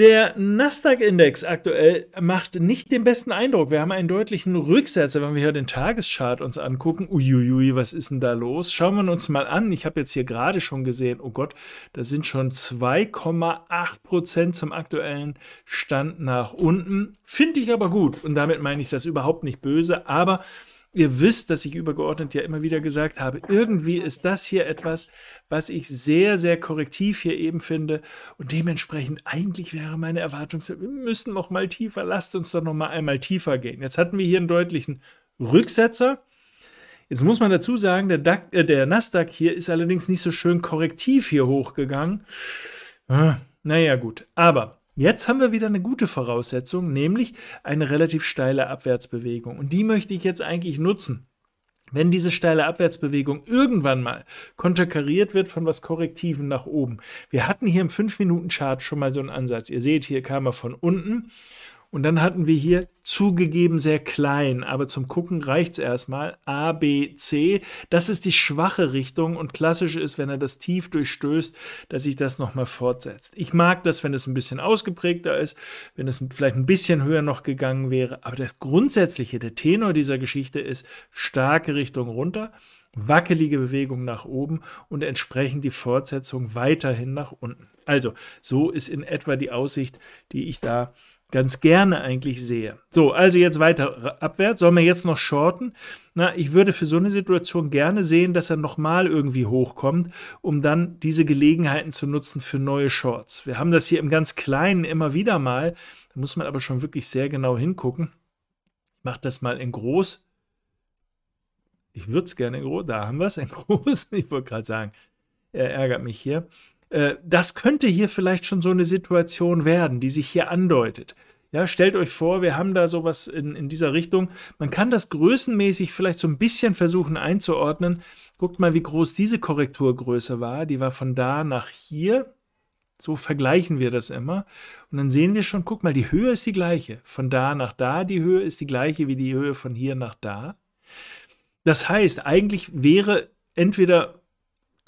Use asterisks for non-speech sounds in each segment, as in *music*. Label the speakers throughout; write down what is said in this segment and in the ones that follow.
Speaker 1: Der Nasdaq-Index aktuell macht nicht den besten Eindruck. Wir haben einen deutlichen Rücksetzer, wenn wir hier den Tageschart uns angucken. Uiuiui, was ist denn da los? Schauen wir uns mal an. Ich habe jetzt hier gerade schon gesehen, oh Gott, da sind schon 2,8 Prozent zum aktuellen Stand nach unten. Finde ich aber gut. Und damit meine ich das überhaupt nicht böse, aber Ihr wisst, dass ich übergeordnet ja immer wieder gesagt habe, irgendwie ist das hier etwas, was ich sehr, sehr korrektiv hier eben finde. Und dementsprechend eigentlich wäre meine Erwartung, wir müssen noch mal tiefer, lasst uns doch noch mal einmal tiefer gehen. Jetzt hatten wir hier einen deutlichen Rücksetzer. Jetzt muss man dazu sagen, der, DAC, äh, der Nasdaq hier ist allerdings nicht so schön korrektiv hier hochgegangen. Ah, naja, gut. Aber Jetzt haben wir wieder eine gute Voraussetzung, nämlich eine relativ steile Abwärtsbewegung. Und die möchte ich jetzt eigentlich nutzen. Wenn diese steile Abwärtsbewegung irgendwann mal konterkariert wird von was Korrektiven nach oben. Wir hatten hier im 5-Minuten-Chart schon mal so einen Ansatz. Ihr seht, hier kam er von unten und dann hatten wir hier zugegeben sehr klein, aber zum Gucken reicht es erstmal. A, B, C. Das ist die schwache Richtung und klassisch ist, wenn er das tief durchstößt, dass sich das nochmal fortsetzt. Ich mag das, wenn es ein bisschen ausgeprägter ist, wenn es vielleicht ein bisschen höher noch gegangen wäre, aber das Grundsätzliche, der Tenor dieser Geschichte ist starke Richtung runter wackelige Bewegung nach oben und entsprechend die Fortsetzung weiterhin nach unten. Also, so ist in etwa die Aussicht, die ich da ganz gerne eigentlich sehe. So, also jetzt weiter äh, abwärts. Sollen wir jetzt noch shorten? Na, ich würde für so eine Situation gerne sehen, dass er nochmal irgendwie hochkommt, um dann diese Gelegenheiten zu nutzen für neue Shorts. Wir haben das hier im ganz Kleinen immer wieder mal. Da muss man aber schon wirklich sehr genau hingucken. Ich mache das mal in groß. Ich würde es gerne in groß. Da haben wir es in *laughs* groß. Ich wollte gerade sagen, er ärgert mich hier. Äh, das könnte hier vielleicht schon so eine Situation werden, die sich hier andeutet. Ja, stellt euch vor, wir haben da sowas in, in dieser Richtung. Man kann das größenmäßig vielleicht so ein bisschen versuchen einzuordnen. Guckt mal, wie groß diese Korrekturgröße war. Die war von da nach hier. So vergleichen wir das immer. Und dann sehen wir schon, guck mal, die Höhe ist die gleiche. Von da nach da, die Höhe ist die gleiche wie die Höhe von hier nach da. Das heißt, eigentlich wäre entweder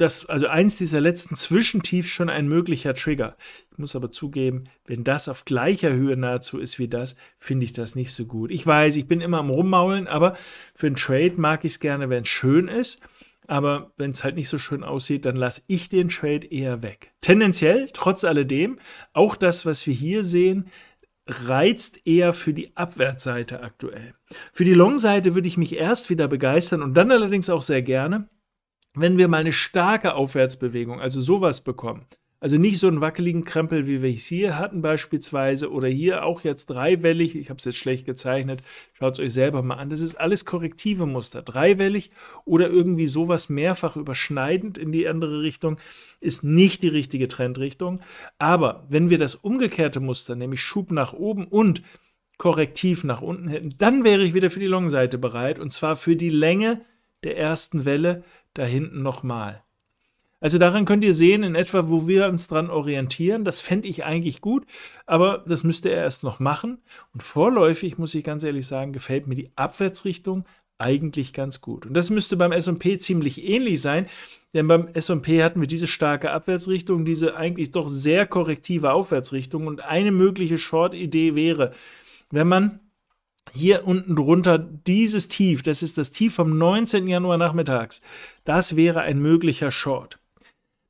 Speaker 1: das, also eins dieser letzten Zwischentiefs schon ein möglicher Trigger. Ich muss aber zugeben, wenn das auf gleicher Höhe nahezu ist wie das, finde ich das nicht so gut. Ich weiß, ich bin immer am Rummaulen, aber für einen Trade mag ich es gerne, wenn es schön ist. Aber wenn es halt nicht so schön aussieht, dann lasse ich den Trade eher weg. Tendenziell, trotz alledem, auch das, was wir hier sehen, reizt eher für die Abwärtsseite aktuell. Für die Long-Seite würde ich mich erst wieder begeistern und dann allerdings auch sehr gerne, wenn wir mal eine starke Aufwärtsbewegung, also sowas bekommen, also nicht so einen wackeligen Krempel, wie wir es hier hatten beispielsweise oder hier auch jetzt dreiwellig, ich habe es jetzt schlecht gezeichnet, schaut es euch selber mal an, das ist alles korrektive Muster, dreiwellig oder irgendwie sowas mehrfach überschneidend in die andere Richtung, ist nicht die richtige Trendrichtung. Aber wenn wir das umgekehrte Muster, nämlich Schub nach oben und korrektiv nach unten hätten, dann wäre ich wieder für die Long-Seite bereit und zwar für die Länge der ersten Welle, da hinten nochmal. Also daran könnt ihr sehen, in etwa, wo wir uns dran orientieren. Das fände ich eigentlich gut, aber das müsste er erst noch machen. Und vorläufig, muss ich ganz ehrlich sagen, gefällt mir die Abwärtsrichtung eigentlich ganz gut. Und das müsste beim S&P ziemlich ähnlich sein, denn beim S&P hatten wir diese starke Abwärtsrichtung, diese eigentlich doch sehr korrektive Aufwärtsrichtung und eine mögliche Short-Idee wäre, wenn man hier unten drunter dieses Tief, das ist das Tief vom 19. Januar nachmittags, das wäre ein möglicher Short.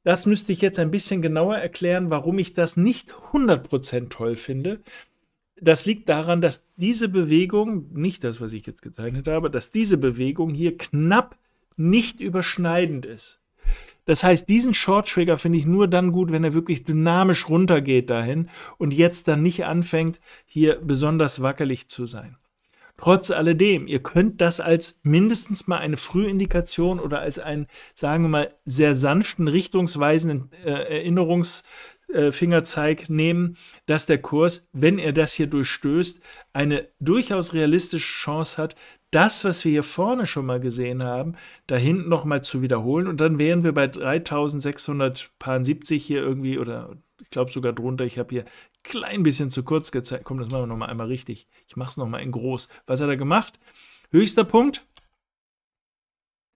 Speaker 1: Das müsste ich jetzt ein bisschen genauer erklären, warum ich das nicht 100% toll finde. Das liegt daran, dass diese Bewegung, nicht das, was ich jetzt gezeichnet habe, dass diese Bewegung hier knapp nicht überschneidend ist. Das heißt, diesen Short Trigger finde ich nur dann gut, wenn er wirklich dynamisch runtergeht dahin und jetzt dann nicht anfängt, hier besonders wackelig zu sein. Trotz alledem, ihr könnt das als mindestens mal eine Frühindikation oder als einen, sagen wir mal, sehr sanften, richtungsweisenden äh, Erinnerungs- äh, Fingerzeig nehmen, dass der Kurs, wenn er das hier durchstößt, eine durchaus realistische Chance hat, das, was wir hier vorne schon mal gesehen haben, da hinten nochmal zu wiederholen. Und dann wären wir bei 3670 hier irgendwie oder glaube sogar drunter. Ich habe hier klein bisschen zu kurz gezeigt. Komm, das machen wir nochmal einmal richtig. Ich mache es nochmal in groß. Was hat er gemacht? Höchster Punkt,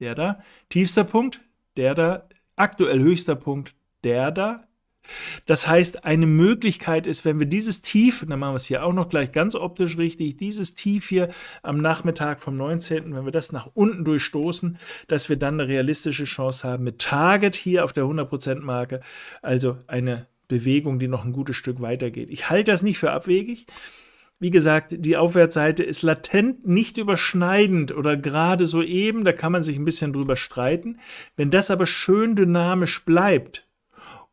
Speaker 1: der da. Tiefster Punkt, der da. Aktuell höchster Punkt, der da. Das heißt, eine Möglichkeit ist, wenn wir dieses Tief, dann machen wir es hier auch noch gleich ganz optisch richtig, dieses Tief hier am Nachmittag vom 19., wenn wir das nach unten durchstoßen, dass wir dann eine realistische Chance haben mit Target hier auf der 100%-Marke, also eine Bewegung, die noch ein gutes Stück weitergeht. Ich halte das nicht für abwegig. Wie gesagt, die Aufwärtsseite ist latent nicht überschneidend oder gerade so eben, da kann man sich ein bisschen drüber streiten. Wenn das aber schön dynamisch bleibt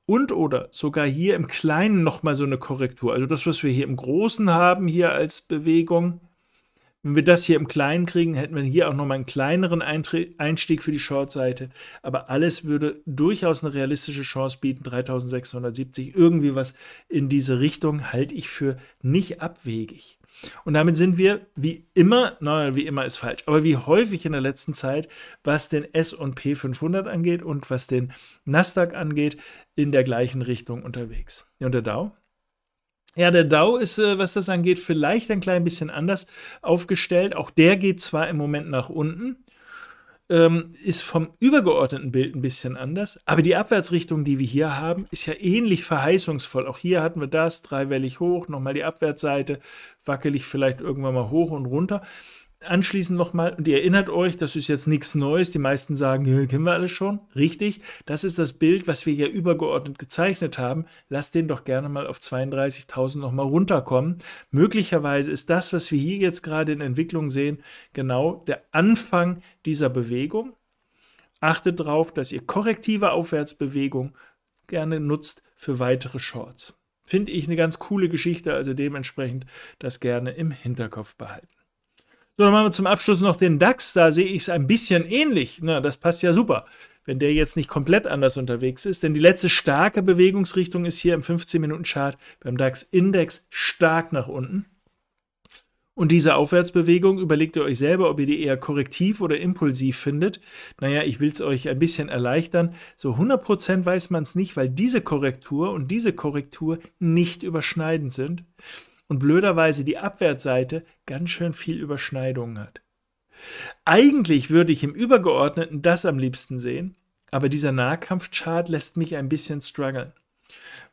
Speaker 1: und oder sogar hier im Kleinen nochmal so eine Korrektur, also das, was wir hier im Großen haben, hier als Bewegung, wenn wir das hier im Kleinen kriegen, hätten wir hier auch nochmal einen kleineren Einstieg für die Short-Seite. Aber alles würde durchaus eine realistische Chance bieten. 3670, irgendwie was in diese Richtung halte ich für nicht abwegig. Und damit sind wir wie immer, naja, wie immer ist falsch, aber wie häufig in der letzten Zeit, was den S&P 500 angeht und was den Nasdaq angeht, in der gleichen Richtung unterwegs. Und der Dow? Ja, der DAO ist, äh, was das angeht, vielleicht ein klein bisschen anders aufgestellt. Auch der geht zwar im Moment nach unten, ähm, ist vom übergeordneten Bild ein bisschen anders, aber die Abwärtsrichtung, die wir hier haben, ist ja ähnlich verheißungsvoll. Auch hier hatten wir das, dreiwellig hoch, nochmal die Abwärtsseite, wackelig vielleicht irgendwann mal hoch und runter anschließend nochmal, und ihr erinnert euch, das ist jetzt nichts Neues, die meisten sagen, ja, kennen wir alles schon, richtig, das ist das Bild, was wir ja übergeordnet gezeichnet haben, lasst den doch gerne mal auf 32.000 nochmal runterkommen. Möglicherweise ist das, was wir hier jetzt gerade in Entwicklung sehen, genau der Anfang dieser Bewegung. Achtet darauf, dass ihr korrektive Aufwärtsbewegung gerne nutzt für weitere Shorts. Finde ich eine ganz coole Geschichte, also dementsprechend das gerne im Hinterkopf behalten. So, dann machen wir zum Abschluss noch den DAX. Da sehe ich es ein bisschen ähnlich. Na, das passt ja super, wenn der jetzt nicht komplett anders unterwegs ist. Denn die letzte starke Bewegungsrichtung ist hier im 15-Minuten-Chart beim DAX-Index stark nach unten. Und diese Aufwärtsbewegung überlegt ihr euch selber, ob ihr die eher korrektiv oder impulsiv findet. Naja, ich will es euch ein bisschen erleichtern. So 100% weiß man es nicht, weil diese Korrektur und diese Korrektur nicht überschneidend sind und blöderweise die Abwärtsseite ganz schön viel Überschneidungen hat. Eigentlich würde ich im Übergeordneten das am liebsten sehen, aber dieser Nahkampfchart lässt mich ein bisschen strugglen.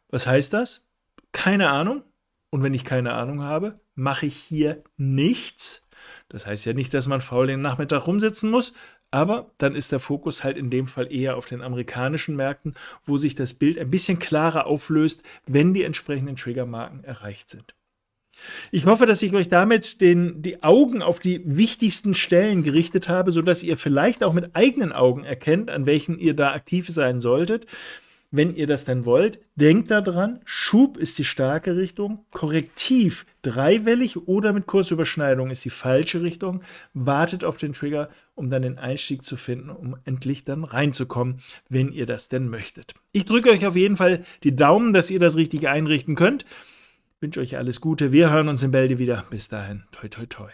Speaker 1: Was heißt das? Keine Ahnung. Und wenn ich keine Ahnung habe, mache ich hier nichts. Das heißt ja nicht, dass man faul den Nachmittag rumsitzen muss, aber dann ist der Fokus halt in dem Fall eher auf den amerikanischen Märkten, wo sich das Bild ein bisschen klarer auflöst, wenn die entsprechenden Triggermarken erreicht sind. Ich hoffe, dass ich euch damit den, die Augen auf die wichtigsten Stellen gerichtet habe, sodass ihr vielleicht auch mit eigenen Augen erkennt, an welchen ihr da aktiv sein solltet. Wenn ihr das denn wollt, denkt daran, Schub ist die starke Richtung, korrektiv dreiwellig oder mit Kursüberschneidung ist die falsche Richtung. Wartet auf den Trigger, um dann den Einstieg zu finden, um endlich dann reinzukommen, wenn ihr das denn möchtet. Ich drücke euch auf jeden Fall die Daumen, dass ihr das richtig einrichten könnt wünsche euch alles Gute. Wir hören uns in Bälde wieder. Bis dahin. Toi, toi, toi.